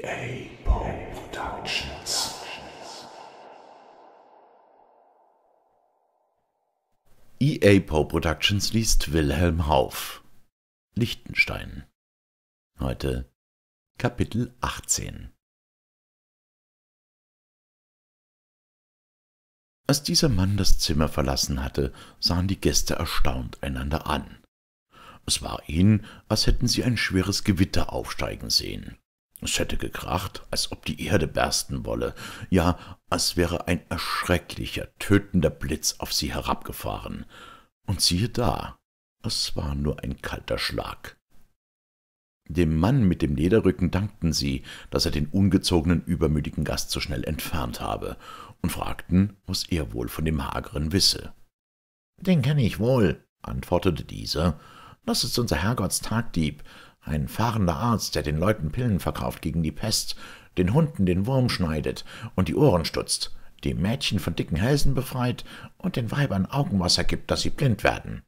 GA Productions. EA Poe Productions liest Wilhelm Hauf. Liechtenstein. Heute Kapitel 18. Als dieser Mann das Zimmer verlassen hatte, sahen die Gäste erstaunt einander an. Es war ihnen, als hätten sie ein schweres Gewitter aufsteigen sehen. Es hätte gekracht, als ob die Erde bersten wolle, ja, als wäre ein erschrecklicher, tötender Blitz auf sie herabgefahren. Und siehe da, es war nur ein kalter Schlag. Dem Mann mit dem Lederrücken dankten sie, daß er den ungezogenen, übermütigen Gast so schnell entfernt habe, und fragten, was er wohl von dem Hageren wisse. »Den kenne ich wohl«, antwortete dieser. »Das ist unser Herrgottstagdieb ein fahrender Arzt, der den Leuten Pillen verkauft gegen die Pest, den Hunden den Wurm schneidet und die Ohren stutzt, die Mädchen von dicken Hälsen befreit und den Weibern Augenwasser gibt, dass sie blind werden.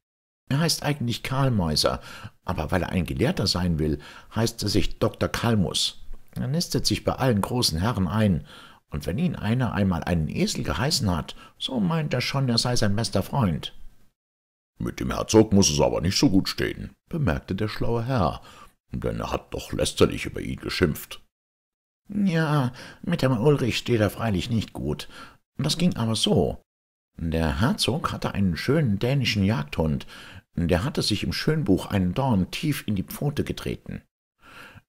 Er heißt eigentlich Kalmäuser, aber weil er ein Gelehrter sein will, heißt er sich Dr. Kalmus. Er nistet sich bei allen großen Herren ein, und wenn ihn einer einmal einen Esel geheißen hat, so meint er schon, er sei sein bester Freund. Mit dem Herzog muß es aber nicht so gut stehen, bemerkte der schlaue Herr denn er hat doch lästerlich über ihn geschimpft. Ja, mit dem Ulrich steht er freilich nicht gut. Das ging aber so. Der Herzog hatte einen schönen dänischen Jagdhund, der hatte sich im Schönbuch einen Dorn tief in die Pfote getreten.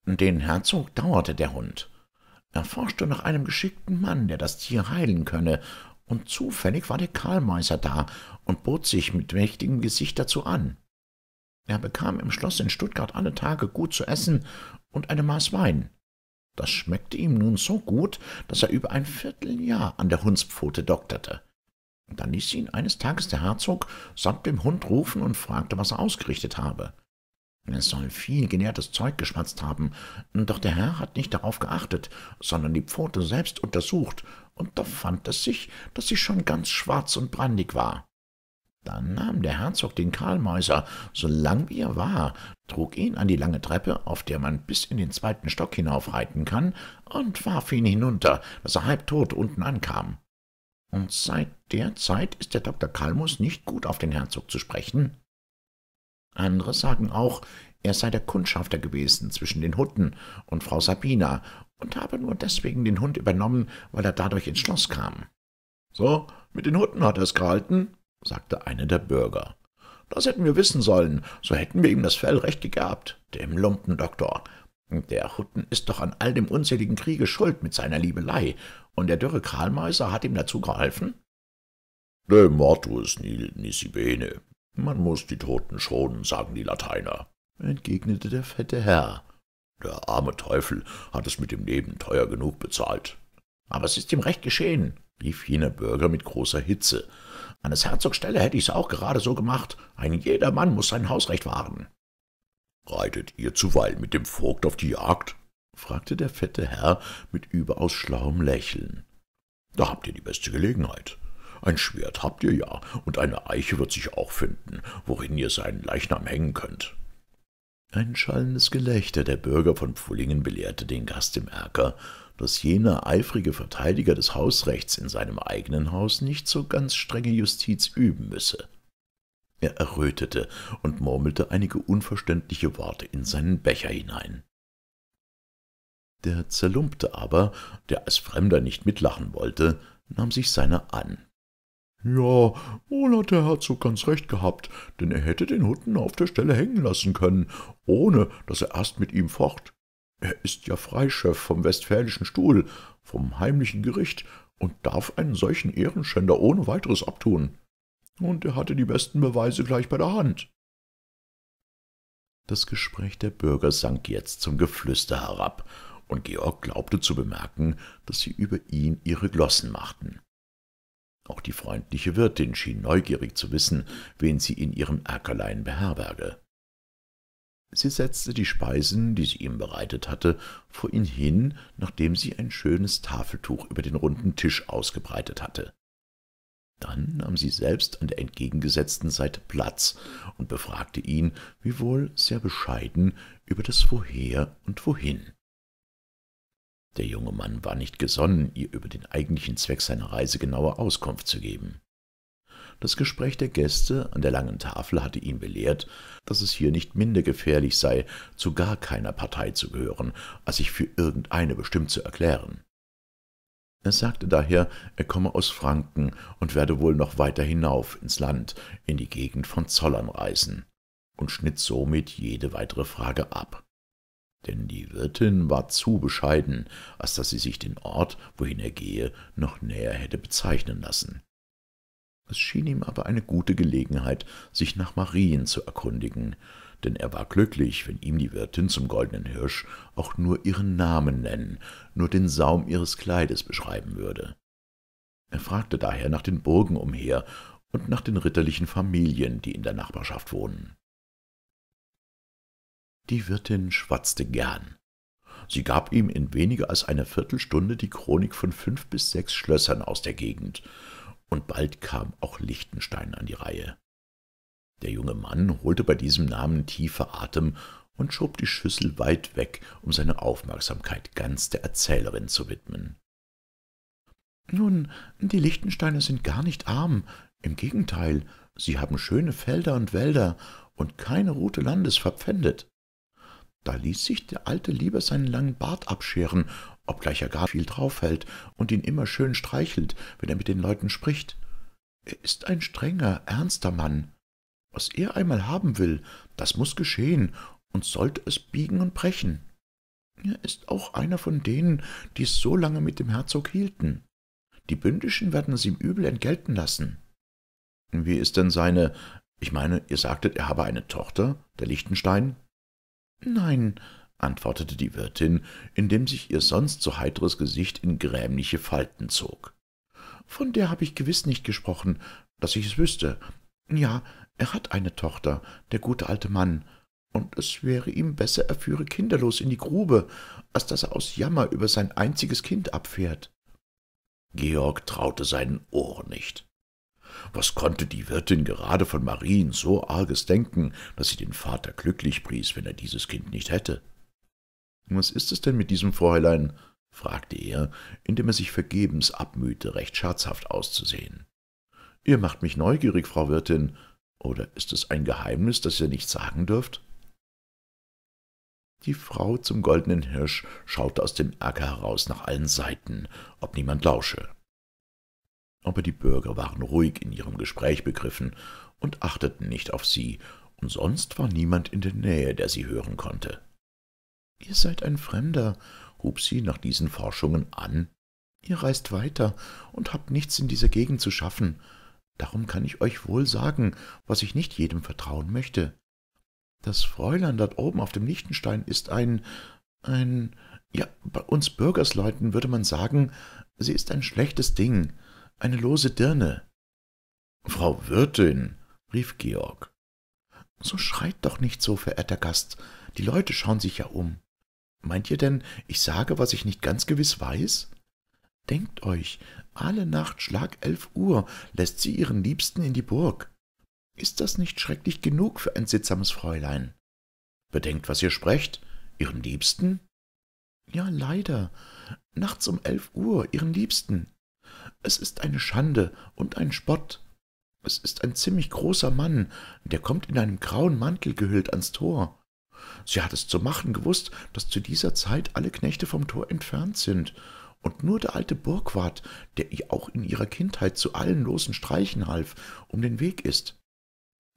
Den Herzog dauerte der Hund. Er forschte nach einem geschickten Mann, der das Tier heilen könne, und zufällig war der Karlmeister da und bot sich mit mächtigem Gesicht dazu an. Er bekam im Schloss in Stuttgart alle Tage gut zu essen und eine Maß Wein. Das schmeckte ihm nun so gut, dass er über ein Vierteljahr an der Hundspfote dokterte. Dann ließ ihn eines Tages der Herzog samt dem Hund rufen und fragte, was er ausgerichtet habe. Es soll viel genährtes Zeug geschmatzt haben, doch der Herr hat nicht darauf geachtet, sondern die Pfote selbst untersucht, und da fand es sich, daß sie schon ganz schwarz und brandig war. Dann nahm der Herzog den Karlmäuser, so lang wie er war, trug ihn an die lange Treppe, auf der man bis in den zweiten Stock hinaufreiten kann, und warf ihn hinunter, daß er halbtot unten ankam. Und seit der Zeit ist der Dr. Kalmus nicht gut auf den Herzog zu sprechen. Andere sagen auch, er sei der Kundschafter gewesen zwischen den Hutten und Frau Sabina und habe nur deswegen den Hund übernommen, weil er dadurch ins Schloss kam. So, mit den Hutten hat er's gehalten, sagte einer der Bürger. Das hätten wir wissen sollen, so hätten wir ihm das Fell recht gegabt, dem Lumpendoktor. Der Hutten ist doch an all dem unzähligen Kriege schuld mit seiner Liebelei, und der dürre Kralmeiser hat ihm dazu geholfen? »De ne, mortus nil nisi bene. Man muß die Toten schonen, sagen die Lateiner, entgegnete der fette Herr. Der arme Teufel hat es mit dem Leben teuer genug bezahlt. Aber es ist ihm recht geschehen, rief jener Bürger mit großer Hitze. An des Herzogs Stelle hätte ich's auch gerade so gemacht. Ein jeder Mann muß sein Hausrecht wahren. Reitet ihr zuweilen mit dem Vogt auf die Jagd? fragte der fette Herr mit überaus schlauem Lächeln. Da habt ihr die beste Gelegenheit. Ein Schwert habt ihr ja, und eine Eiche wird sich auch finden, worin ihr seinen Leichnam hängen könnt. Ein schallendes Gelächter der Bürger von Pfullingen belehrte den Gast im Erker, dass jener eifrige Verteidiger des Hausrechts in seinem eigenen Haus nicht so ganz strenge Justiz üben müsse. Er errötete und murmelte einige unverständliche Worte in seinen Becher hinein. Der Zerlumpte aber, der als Fremder nicht mitlachen wollte, nahm sich seiner an. Ja, wohl hat der Herzog ganz recht gehabt, denn er hätte den Hutten auf der Stelle hängen lassen können, ohne dass er erst mit ihm focht. Er ist ja Freischöff vom westfälischen Stuhl, vom heimlichen Gericht und darf einen solchen Ehrenschänder ohne weiteres abtun. Und er hatte die besten Beweise gleich bei der Hand. Das Gespräch der Bürger sank jetzt zum Geflüster herab, und Georg glaubte zu bemerken, dass sie über ihn ihre Glossen machten. Auch die freundliche Wirtin schien neugierig zu wissen, wen sie in ihrem Erkerlein beherberge. Sie setzte die Speisen, die sie ihm bereitet hatte, vor ihn hin, nachdem sie ein schönes Tafeltuch über den runden Tisch ausgebreitet hatte. Dann nahm sie selbst an der entgegengesetzten Seite Platz und befragte ihn, wiewohl sehr bescheiden, über das Woher und Wohin. Der junge Mann war nicht gesonnen, ihr über den eigentlichen Zweck seiner Reise genaue Auskunft zu geben. Das Gespräch der Gäste an der langen Tafel hatte ihn belehrt, dass es hier nicht minder gefährlich sei, zu gar keiner Partei zu gehören, als sich für irgendeine bestimmt zu erklären. Er sagte daher, er komme aus Franken und werde wohl noch weiter hinauf ins Land, in die Gegend von Zollern reisen, und schnitt somit jede weitere Frage ab. Denn die Wirtin war zu bescheiden, als dass sie sich den Ort, wohin er gehe, noch näher hätte bezeichnen lassen. Es schien ihm aber eine gute Gelegenheit, sich nach Marien zu erkundigen, denn er war glücklich, wenn ihm die Wirtin zum goldenen Hirsch auch nur ihren Namen nennen, nur den Saum ihres Kleides beschreiben würde. Er fragte daher nach den Burgen umher und nach den ritterlichen Familien, die in der Nachbarschaft wohnen. Die Wirtin schwatzte gern. Sie gab ihm in weniger als einer Viertelstunde die Chronik von fünf bis sechs Schlössern aus der Gegend, und bald kam auch Lichtenstein an die Reihe. Der junge Mann holte bei diesem Namen tiefer Atem und schob die Schüssel weit weg, um seine Aufmerksamkeit ganz der Erzählerin zu widmen. »Nun, die Lichtensteine sind gar nicht arm. Im Gegenteil, sie haben schöne Felder und Wälder und keine Route Landes verpfändet. Da ließ sich der alte lieber seinen langen Bart abscheren, obgleich er gar viel draufhält und ihn immer schön streichelt, wenn er mit den Leuten spricht. Er ist ein strenger, ernster Mann. Was er einmal haben will, das muß geschehen und sollte es biegen und brechen. Er ist auch einer von denen, die es so lange mit dem Herzog hielten. Die Bündischen werden es ihm übel entgelten lassen. Wie ist denn seine, ich meine, ihr sagtet, er habe eine Tochter, der Lichtenstein? »Nein«, antwortete die Wirtin, indem sich ihr sonst so heiteres Gesicht in grämliche Falten zog. »Von der habe ich gewiß nicht gesprochen, dass ich es wüsste. Ja, er hat eine Tochter, der gute alte Mann, und es wäre ihm besser, er führe kinderlos in die Grube, als dass er aus Jammer über sein einziges Kind abfährt.« Georg traute seinen Ohren nicht. Was konnte die Wirtin gerade von Marien so arges denken, dass sie den Vater glücklich pries, wenn er dieses Kind nicht hätte? Was ist es denn mit diesem Fräulein? fragte er, indem er sich vergebens abmühte, recht scherzhaft auszusehen. Ihr macht mich neugierig, Frau Wirtin. Oder ist es ein Geheimnis, das ihr nicht sagen dürft? Die Frau zum goldenen Hirsch schaute aus dem Erker heraus nach allen Seiten, ob niemand lausche aber die Bürger waren ruhig in ihrem Gespräch begriffen und achteten nicht auf sie, und sonst war niemand in der Nähe, der sie hören konnte. »Ihr seid ein Fremder«, hub sie nach diesen Forschungen an. »Ihr reist weiter und habt nichts in dieser Gegend zu schaffen. Darum kann ich euch wohl sagen, was ich nicht jedem vertrauen möchte. Das Fräulein dort oben auf dem Lichtenstein ist ein, ein, ja, bei uns Bürgersleuten würde man sagen, sie ist ein schlechtes Ding.« eine lose Dirne. Frau Wirtin, rief Georg. So schreit doch nicht so, verehrter Gast, die Leute schauen sich ja um. Meint ihr denn, ich sage, was ich nicht ganz gewiss weiß? Denkt euch, alle Nacht Schlag elf Uhr lässt sie ihren Liebsten in die Burg. Ist das nicht schrecklich genug für ein sittsames Fräulein? Bedenkt, was ihr sprecht, ihren Liebsten? Ja, leider. Nachts um elf Uhr, ihren Liebsten. Es ist eine Schande und ein Spott. Es ist ein ziemlich großer Mann, der kommt in einem grauen Mantel gehüllt ans Tor. Sie hat es zu machen gewußt, dass zu dieser Zeit alle Knechte vom Tor entfernt sind, und nur der alte Burgwart, der ihr auch in ihrer Kindheit zu allen losen Streichen half, um den Weg ist.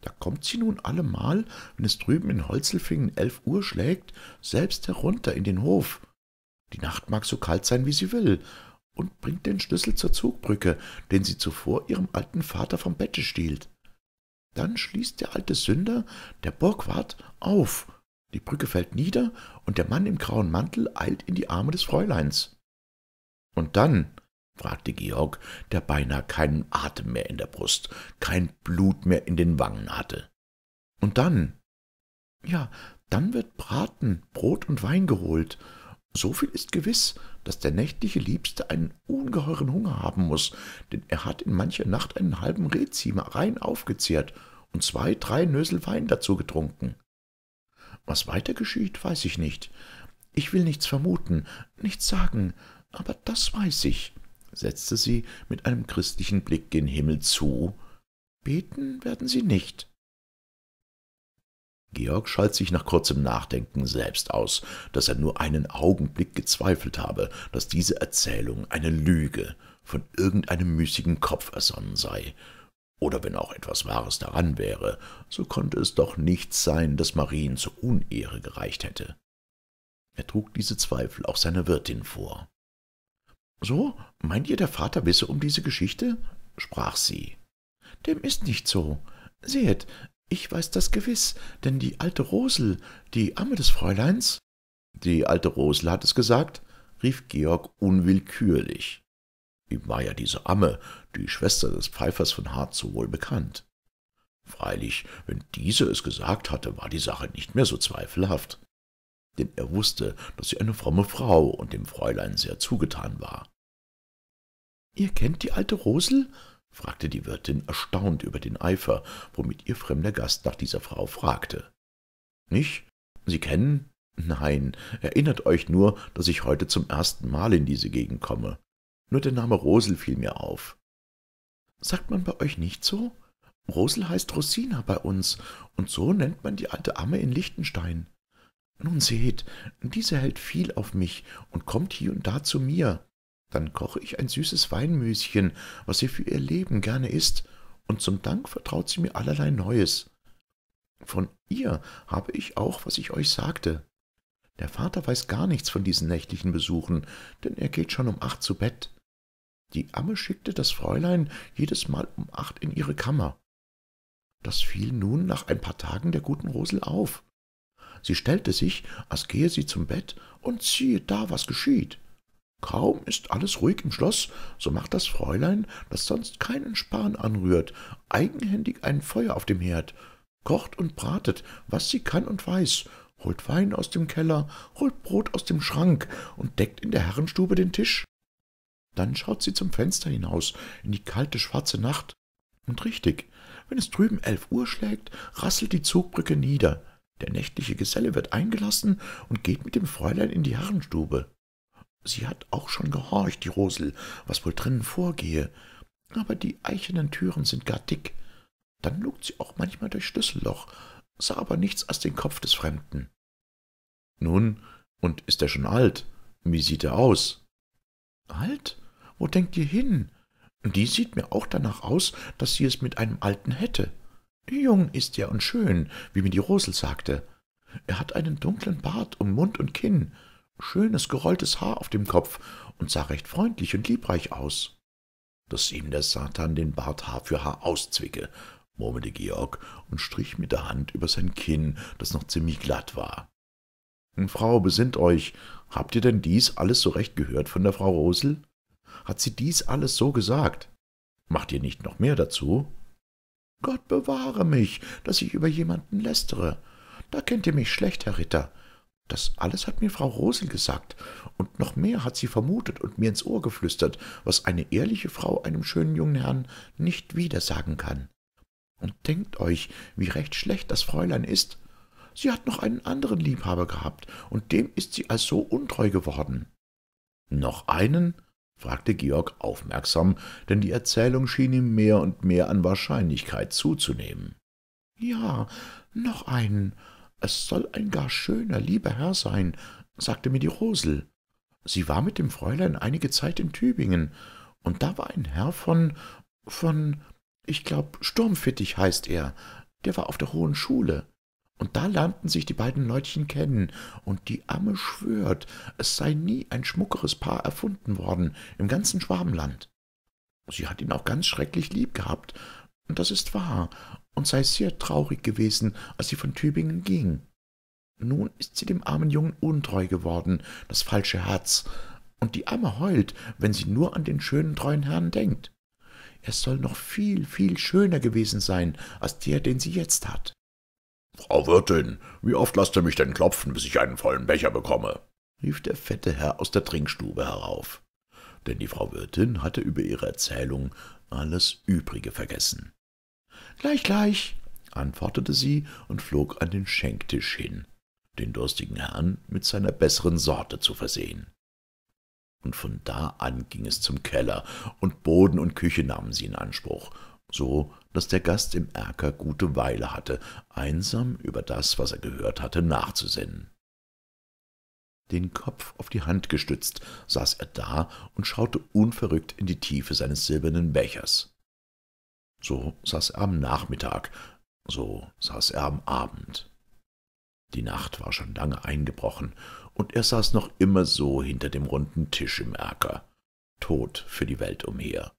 Da kommt sie nun allemal, wenn es drüben in Holzelfingen elf Uhr schlägt, selbst herunter in den Hof. Die Nacht mag so kalt sein, wie sie will, und bringt den Schlüssel zur Zugbrücke, den sie zuvor ihrem alten Vater vom Bette stiehlt. Dann schließt der alte Sünder, der Burgwart, auf. Die Brücke fällt nieder und der Mann im grauen Mantel eilt in die Arme des Fräuleins. Und dann? fragte Georg, der beinahe keinen Atem mehr in der Brust, kein Blut mehr in den Wangen hatte. Und dann? Ja, dann wird Braten, Brot und Wein geholt. So viel ist gewiss, dass der nächtliche Liebste einen ungeheuren Hunger haben muß, denn er hat in mancher Nacht einen halben Rehziemer rein aufgezehrt und zwei, drei Nösel Wein dazu getrunken. Was weiter geschieht, weiß ich nicht. Ich will nichts vermuten, nichts sagen, aber das weiß ich, setzte sie mit einem christlichen Blick gen Himmel zu. Beten werden sie nicht. Georg schalt sich nach kurzem Nachdenken selbst aus, dass er nur einen Augenblick gezweifelt habe, dass diese Erzählung eine Lüge von irgendeinem müßigen Kopf ersonnen sei. Oder wenn auch etwas Wahres daran wäre, so konnte es doch nichts sein, das Marien zur Unehre gereicht hätte. Er trug diese Zweifel auch seiner Wirtin vor. »So, meint ihr, der Vater wisse um diese Geschichte?« sprach sie. »Dem ist nicht so. Seht, ich weiß das gewiss, denn die alte Rosel, die Amme des Fräuleins. Die alte Rosel hat es gesagt, rief Georg unwillkürlich. Ihm war ja diese Amme, die Schwester des Pfeifers von so wohl bekannt. Freilich, wenn diese es gesagt hatte, war die Sache nicht mehr so zweifelhaft. Denn er wußte, daß sie eine fromme Frau und dem Fräulein sehr zugetan war. Ihr kennt die alte Rosel? fragte die Wirtin erstaunt über den Eifer, womit ihr fremder Gast nach dieser Frau fragte. Nicht? Sie kennen? Nein, erinnert euch nur, dass ich heute zum ersten Mal in diese Gegend komme. Nur der Name Rosel fiel mir auf. Sagt man bei euch nicht so? Rosel heißt Rosina bei uns, und so nennt man die alte Amme in Lichtenstein. Nun seht, diese hält viel auf mich und kommt hier und da zu mir. Dann koche ich ein süßes Weinmüschen, was sie für ihr Leben gerne isst, und zum Dank vertraut sie mir allerlei Neues. Von ihr habe ich auch, was ich euch sagte. Der Vater weiß gar nichts von diesen nächtlichen Besuchen, denn er geht schon um acht zu Bett. Die Amme schickte das Fräulein jedes Mal um acht in ihre Kammer. Das fiel nun nach ein paar Tagen der guten Rosel auf. Sie stellte sich, als gehe sie zum Bett, und siehe da, was geschieht. Kaum ist alles ruhig im Schloss, so macht das Fräulein, das sonst keinen Span anrührt, eigenhändig ein Feuer auf dem Herd, kocht und bratet, was sie kann und weiß, holt Wein aus dem Keller, holt Brot aus dem Schrank und deckt in der Herrenstube den Tisch. Dann schaut sie zum Fenster hinaus in die kalte, schwarze Nacht. Und richtig, wenn es drüben elf Uhr schlägt, rasselt die Zugbrücke nieder. Der nächtliche Geselle wird eingelassen und geht mit dem Fräulein in die Herrenstube. Sie hat auch schon gehorcht, die Rosel, was wohl drinnen vorgehe. Aber die eichenen Türen sind gar dick. Dann lugt sie auch manchmal durch Schlüsselloch, sah aber nichts als den Kopf des Fremden. Nun, und ist er schon alt? Wie sieht er aus? Alt? Wo denkt ihr hin? Die sieht mir auch danach aus, dass sie es mit einem Alten hätte. Jung ist er und schön, wie mir die Rosel sagte. Er hat einen dunklen Bart um Mund und Kinn schönes gerolltes Haar auf dem Kopf und sah recht freundlich und liebreich aus. Dass ihm der Satan den Bart Haar für Haar auszwicke, murmelte Georg und strich mit der Hand über sein Kinn, das noch ziemlich glatt war. Hm, Frau, besinnt euch, habt ihr denn dies alles so recht gehört von der Frau Rosel? Hat sie dies alles so gesagt? Macht ihr nicht noch mehr dazu? Gott bewahre mich, dass ich über jemanden lästere. Da kennt ihr mich schlecht, Herr Ritter. Das alles hat mir Frau Rosel gesagt, und noch mehr hat sie vermutet und mir ins Ohr geflüstert, was eine ehrliche Frau einem schönen jungen Herrn nicht widersagen kann. Und denkt euch, wie recht schlecht das Fräulein ist. Sie hat noch einen anderen Liebhaber gehabt, und dem ist sie also untreu geworden. Noch einen? fragte Georg aufmerksam, denn die Erzählung schien ihm mehr und mehr an Wahrscheinlichkeit zuzunehmen. Ja, noch einen, »Es soll ein gar schöner, lieber Herr sein«, sagte mir die Rosel. Sie war mit dem Fräulein einige Zeit in Tübingen, und da war ein Herr von, von, ich glaub, Sturmfittig heißt er, der war auf der Hohen Schule. Und da lernten sich die beiden Leutchen kennen, und die Amme schwört, es sei nie ein schmuckeres Paar erfunden worden im ganzen Schwabenland. Sie hat ihn auch ganz schrecklich lieb gehabt, und das ist wahr, und sei sehr traurig gewesen, als sie von Tübingen ging. Nun ist sie dem armen Jungen untreu geworden, das falsche Herz, und die Amme heult, wenn sie nur an den schönen, treuen Herrn denkt. Er soll noch viel, viel schöner gewesen sein, als der, den sie jetzt hat. Frau Wirtin, wie oft lasst ihr mich denn klopfen, bis ich einen vollen Becher bekomme? rief der fette Herr aus der Trinkstube herauf. Denn die Frau Wirtin hatte über ihre Erzählung alles Übrige vergessen. Gleich, gleich, antwortete sie und flog an den Schenktisch hin, den durstigen Herrn mit seiner besseren Sorte zu versehen. Und von da an ging es zum Keller, und Boden und Küche nahmen sie in Anspruch, so daß der Gast im Erker gute Weile hatte, einsam über das, was er gehört hatte, nachzusinnen. Den Kopf auf die Hand gestützt, saß er da und schaute unverrückt in die Tiefe seines silbernen Bechers so saß er am Nachmittag, so saß er am Abend. Die Nacht war schon lange eingebrochen, und er saß noch immer so hinter dem runden Tisch im Erker, tot für die Welt umher.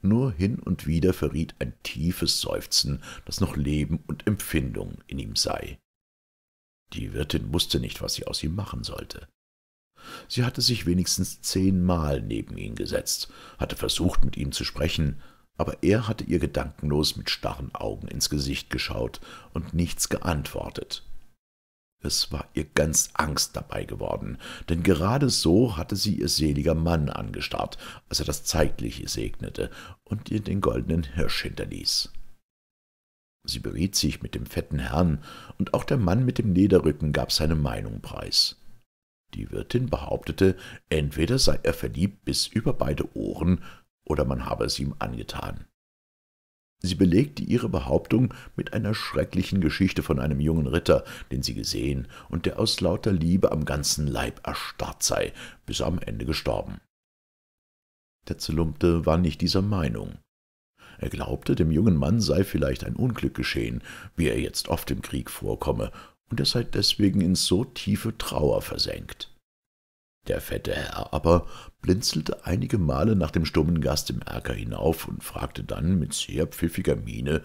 Nur hin und wieder verriet ein tiefes Seufzen, dass noch Leben und Empfindung in ihm sei. Die Wirtin wußte nicht, was sie aus ihm machen sollte. Sie hatte sich wenigstens zehnmal neben ihn gesetzt, hatte versucht, mit ihm zu sprechen, aber er hatte ihr gedankenlos mit starren Augen ins Gesicht geschaut und nichts geantwortet. Es war ihr ganz Angst dabei geworden, denn gerade so hatte sie ihr seliger Mann angestarrt, als er das Zeitliche segnete und ihr den goldenen Hirsch hinterließ. Sie beriet sich mit dem fetten Herrn, und auch der Mann mit dem Lederrücken gab seine Meinung preis. Die Wirtin behauptete, entweder sei er verliebt bis über beide Ohren oder man habe es ihm angetan. Sie belegte ihre Behauptung mit einer schrecklichen Geschichte von einem jungen Ritter, den sie gesehen und der aus lauter Liebe am ganzen Leib erstarrt sei, bis er am Ende gestorben. Der Zellumpte war nicht dieser Meinung. Er glaubte, dem jungen Mann sei vielleicht ein Unglück geschehen, wie er jetzt oft im Krieg vorkomme, und er sei deswegen in so tiefe Trauer versenkt. Der fette Herr aber blinzelte einige Male nach dem stummen Gast im Erker hinauf und fragte dann mit sehr pfiffiger Miene,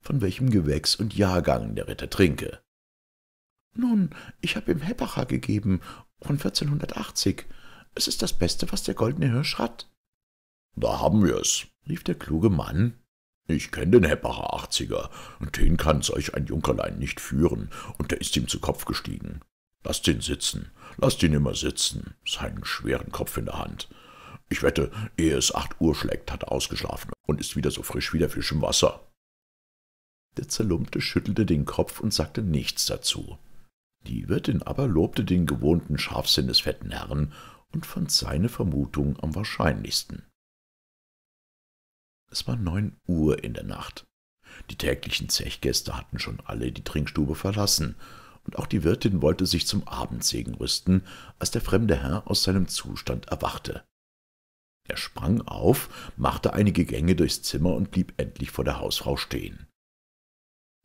von welchem Gewächs und Jahrgang der Ritter trinke. »Nun, ich habe ihm Heppacher gegeben, von 1480. Es ist das Beste, was der goldene Hirsch hat.« »Da haben wir's«, rief der kluge Mann. »Ich kenne den Heppacher Achtziger, und den kann solch ein Junkerlein nicht führen, und der ist ihm zu Kopf gestiegen. Lasst ihn sitzen, lasst ihn immer sitzen, seinen schweren Kopf in der Hand. Ich wette, ehe es acht Uhr schlägt, hat er ausgeschlafen und ist wieder so frisch wie der Fisch im Wasser. Der Zerlumpte schüttelte den Kopf und sagte nichts dazu. Die Wirtin aber lobte den gewohnten Scharfsinn des fetten Herrn und fand seine Vermutung am wahrscheinlichsten. Es war neun Uhr in der Nacht. Die täglichen Zechgäste hatten schon alle die Trinkstube verlassen, und auch die Wirtin wollte sich zum Abendsegen rüsten, als der fremde Herr aus seinem Zustand erwachte. Er sprang auf, machte einige Gänge durchs Zimmer und blieb endlich vor der Hausfrau stehen.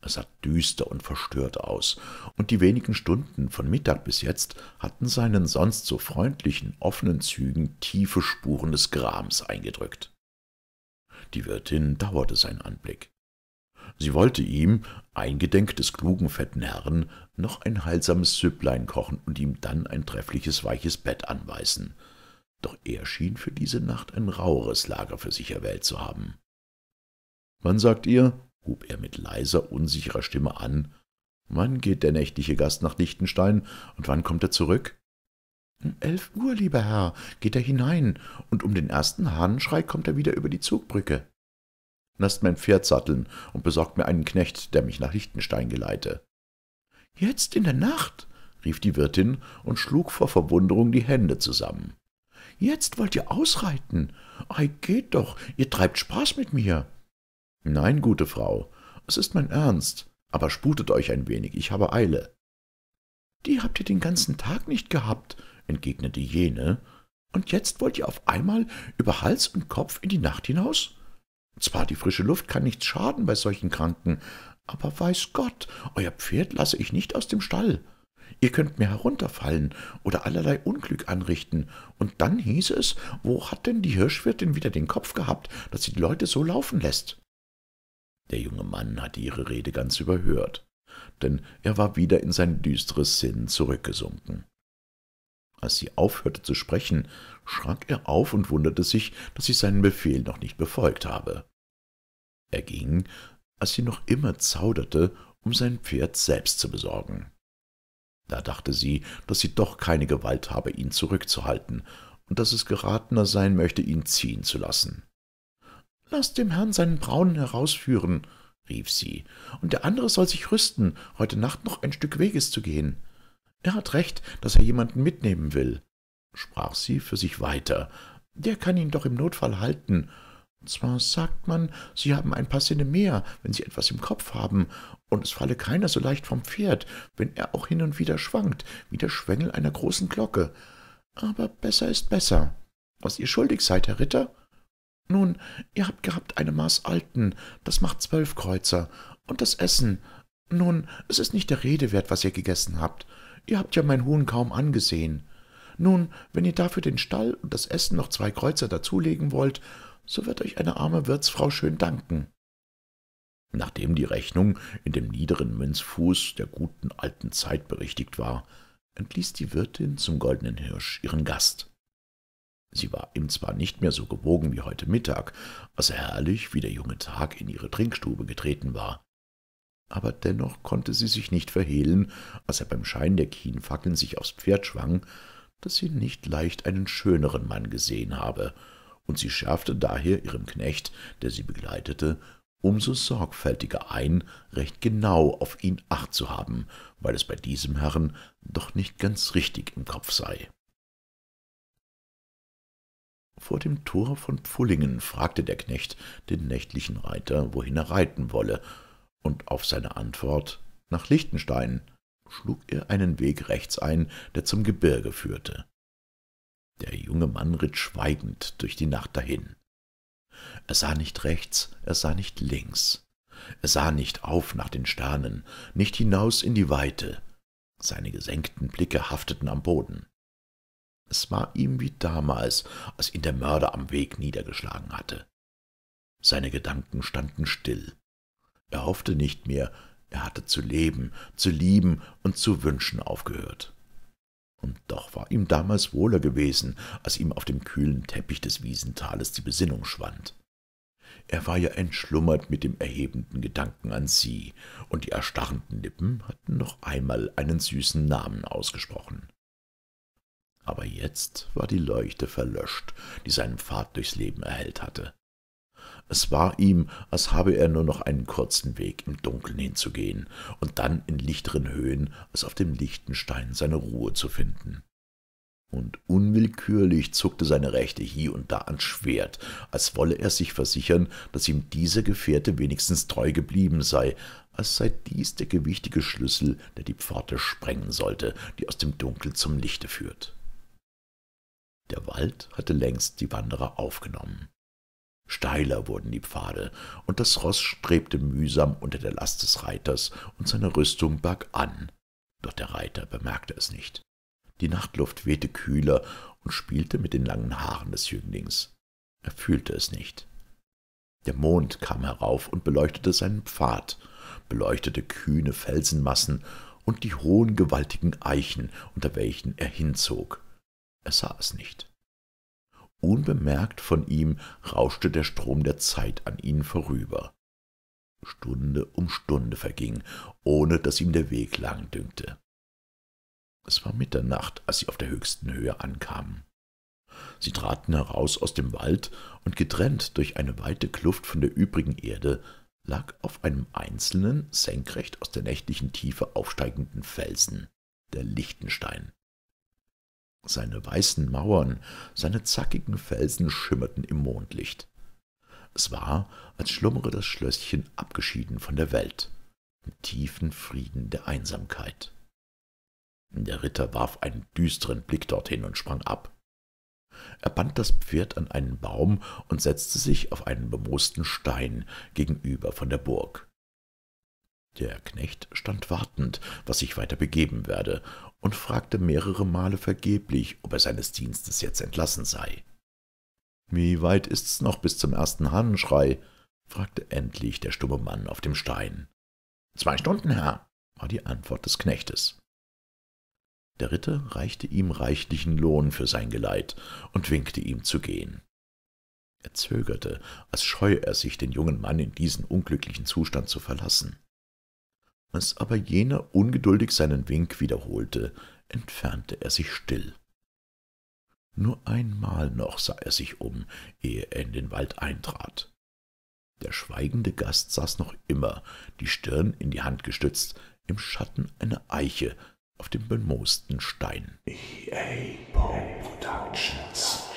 Er sah düster und verstört aus, und die wenigen Stunden von Mittag bis jetzt hatten seinen sonst so freundlichen, offenen Zügen tiefe Spuren des Grams eingedrückt. Die Wirtin dauerte sein Anblick. Sie wollte ihm, eingedenk des klugen, fetten Herrn, noch ein heilsames Süpplein kochen und ihm dann ein treffliches, weiches Bett anweisen. Doch er schien für diese Nacht ein raueres Lager für sich erwählt zu haben. »Wann sagt ihr?« hub er mit leiser, unsicherer Stimme an. »Wann geht der nächtliche Gast nach Lichtenstein und wann kommt er zurück?« um elf Uhr, lieber Herr, geht er hinein, und um den ersten Hahnenschrei kommt er wieder über die Zugbrücke. Lasst mein Pferd satteln und besorgt mir einen Knecht, der mich nach Lichtenstein geleite. Jetzt in der Nacht? rief die Wirtin und schlug vor Verwunderung die Hände zusammen. Jetzt wollt ihr ausreiten? Ei, geht doch, ihr treibt Spaß mit mir. Nein, gute Frau, es ist mein Ernst, aber sputet euch ein wenig, ich habe Eile. Die habt ihr den ganzen Tag nicht gehabt, entgegnete jene, und jetzt wollt ihr auf einmal über Hals und Kopf in die Nacht hinaus? Zwar die frische Luft kann nichts schaden bei solchen Kranken, aber weiß Gott, euer Pferd lasse ich nicht aus dem Stall. Ihr könnt mir herunterfallen oder allerlei Unglück anrichten. Und dann hieß es, wo hat denn die Hirschwirtin wieder den Kopf gehabt, dass sie die Leute so laufen lässt? Der junge Mann hatte ihre Rede ganz überhört, denn er war wieder in sein düsteres Sinn zurückgesunken. Als sie aufhörte zu sprechen, schrak er auf und wunderte sich, dass sie seinen Befehl noch nicht befolgt habe. Er ging, als sie noch immer zauderte, um sein Pferd selbst zu besorgen. Da dachte sie, dass sie doch keine Gewalt habe, ihn zurückzuhalten, und dass es geratener sein möchte, ihn ziehen zu lassen. »Lass dem Herrn seinen Braunen herausführen«, rief sie, »und der andere soll sich rüsten, heute Nacht noch ein Stück Weges zu gehen. Er hat recht, dass er jemanden mitnehmen will«, sprach sie für sich weiter, »der kann ihn doch im Notfall halten, zwar sagt man, sie haben ein paar Sinne mehr, wenn sie etwas im Kopf haben, und es falle keiner so leicht vom Pferd, wenn er auch hin und wieder schwankt, wie der Schwengel einer großen Glocke. Aber besser ist besser. Was ihr schuldig seid, Herr Ritter? Nun, ihr habt gehabt eine Maß Alten, das macht zwölf Kreuzer, und das Essen. Nun, es ist nicht der Rede wert, was ihr gegessen habt. Ihr habt ja mein Huhn kaum angesehen. Nun, wenn ihr dafür den Stall und das Essen noch zwei Kreuzer dazulegen wollt, so wird euch eine arme Wirtsfrau schön danken.« Nachdem die Rechnung in dem niederen Münzfuß der guten alten Zeit berichtigt war, entließ die Wirtin zum Goldenen Hirsch ihren Gast. Sie war ihm zwar nicht mehr so gewogen wie heute Mittag, als herrlich wie der junge Tag in ihre Trinkstube getreten war, aber dennoch konnte sie sich nicht verhehlen, als er beim Schein der Kienfackeln sich aufs Pferd schwang, dass sie nicht leicht einen schöneren Mann gesehen habe, und sie schärfte daher ihrem Knecht, der sie begleitete, umso sorgfältiger ein, recht genau auf ihn acht zu haben, weil es bei diesem Herrn doch nicht ganz richtig im Kopf sei. Vor dem Tor von Pfullingen fragte der Knecht den nächtlichen Reiter, wohin er reiten wolle, und auf seine Antwort nach Lichtenstein schlug er einen Weg rechts ein, der zum Gebirge führte. Der junge Mann ritt schweigend durch die Nacht dahin. Er sah nicht rechts, er sah nicht links, er sah nicht auf nach den Sternen, nicht hinaus in die Weite, seine gesenkten Blicke hafteten am Boden. Es war ihm wie damals, als ihn der Mörder am Weg niedergeschlagen hatte. Seine Gedanken standen still. Er hoffte nicht mehr, er hatte zu leben, zu lieben und zu wünschen aufgehört. Und doch war ihm damals wohler gewesen, als ihm auf dem kühlen Teppich des Wiesentales die Besinnung schwand. Er war ja entschlummert mit dem erhebenden Gedanken an sie, und die erstarrenden Lippen hatten noch einmal einen süßen Namen ausgesprochen. Aber jetzt war die Leuchte verlöscht, die seinen Pfad durchs Leben erhellt hatte. Es war ihm, als habe er nur noch einen kurzen Weg im Dunkeln hinzugehen und dann in lichteren Höhen als auf dem Lichtenstein seine Ruhe zu finden. Und unwillkürlich zuckte seine Rechte hie und da ans Schwert, als wolle er sich versichern, dass ihm dieser Gefährte wenigstens treu geblieben sei, als sei dies der gewichtige Schlüssel, der die Pforte sprengen sollte, die aus dem Dunkel zum Lichte führt. Der Wald hatte längst die Wanderer aufgenommen. Steiler wurden die Pfade, und das Ross strebte mühsam unter der Last des Reiters und seine Rüstung barg an. Doch der Reiter bemerkte es nicht. Die Nachtluft wehte kühler und spielte mit den langen Haaren des Jünglings. Er fühlte es nicht. Der Mond kam herauf und beleuchtete seinen Pfad, beleuchtete kühne Felsenmassen und die hohen, gewaltigen Eichen, unter welchen er hinzog. Er sah es nicht. Unbemerkt von ihm rauschte der Strom der Zeit an ihnen vorüber. Stunde um Stunde verging, ohne dass ihm der Weg lang dünkte. Es war Mitternacht, als sie auf der höchsten Höhe ankamen. Sie traten heraus aus dem Wald und getrennt durch eine weite Kluft von der übrigen Erde lag auf einem einzelnen, senkrecht aus der nächtlichen Tiefe aufsteigenden Felsen der Lichtenstein. Seine weißen Mauern, seine zackigen Felsen schimmerten im Mondlicht. Es war, als schlummere das Schlösschen abgeschieden von der Welt, im tiefen Frieden der Einsamkeit. Der Ritter warf einen düsteren Blick dorthin und sprang ab. Er band das Pferd an einen Baum und setzte sich auf einen bemoosten Stein gegenüber von der Burg. Der Knecht stand wartend, was sich weiter begeben werde, und fragte mehrere Male vergeblich, ob er seines Dienstes jetzt entlassen sei. »Wie weit ist's noch bis zum ersten Hahnenschrei?« fragte endlich der stumme Mann auf dem Stein. »Zwei Stunden, Herr«, war die Antwort des Knechtes. Der Ritter reichte ihm reichlichen Lohn für sein Geleit und winkte ihm zu gehen. Er zögerte, als scheue er sich, den jungen Mann in diesen unglücklichen Zustand zu verlassen. Als aber jener ungeduldig seinen Wink wiederholte, entfernte er sich still. Nur einmal noch sah er sich um, ehe er in den Wald eintrat. Der schweigende Gast saß noch immer, die Stirn in die Hand gestützt, im Schatten einer Eiche auf dem bemoosten Stein. EA Productions